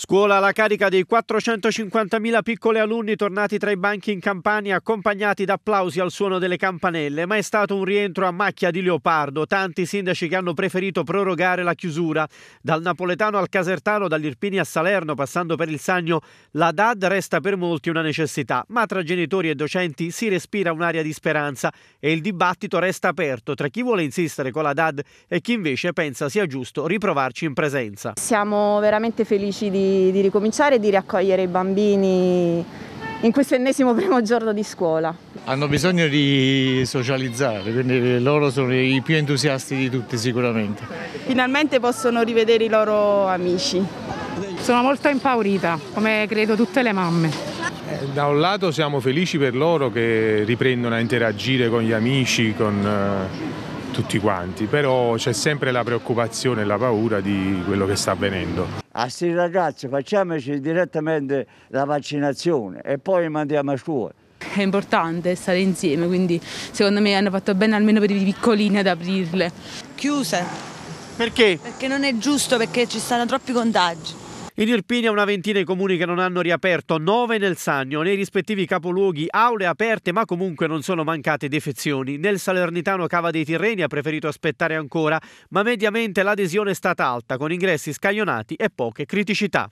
Scuola alla carica dei 450.000 piccoli alunni tornati tra i banchi in Campania accompagnati da applausi al suono delle campanelle, ma è stato un rientro a macchia di leopardo, tanti sindaci che hanno preferito prorogare la chiusura. Dal napoletano al casertano, dall'Irpini a Salerno, passando per il Sagno, la DAD resta per molti una necessità, ma tra genitori e docenti si respira un'aria di speranza e il dibattito resta aperto tra chi vuole insistere con la DAD e chi invece pensa sia giusto riprovarci in presenza. Siamo veramente felici di di, ricominciare e di riaccogliere i bambini in questo ennesimo primo giorno di scuola. Hanno bisogno di socializzare, quindi loro sono i più entusiasti di tutti sicuramente. Finalmente possono rivedere i loro amici. Sono molto impaurita, come credo tutte le mamme. Eh, da un lato siamo felici per loro che riprendono a interagire con gli amici, con, eh tutti quanti, però c'è sempre la preoccupazione e la paura di quello che sta avvenendo. A questi ragazzi facciamoci direttamente la vaccinazione e poi mandiamo a scuola. È importante stare insieme, quindi secondo me hanno fatto bene almeno per i piccolini ad aprirle. Chiuse. Perché? Perché non è giusto, perché ci stanno troppi contagi. In Irpinia una ventina i comuni che non hanno riaperto, nove nel Sannio, nei rispettivi capoluoghi aule aperte ma comunque non sono mancate defezioni. Nel Salernitano Cava dei Tirreni ha preferito aspettare ancora, ma mediamente l'adesione è stata alta con ingressi scaglionati e poche criticità.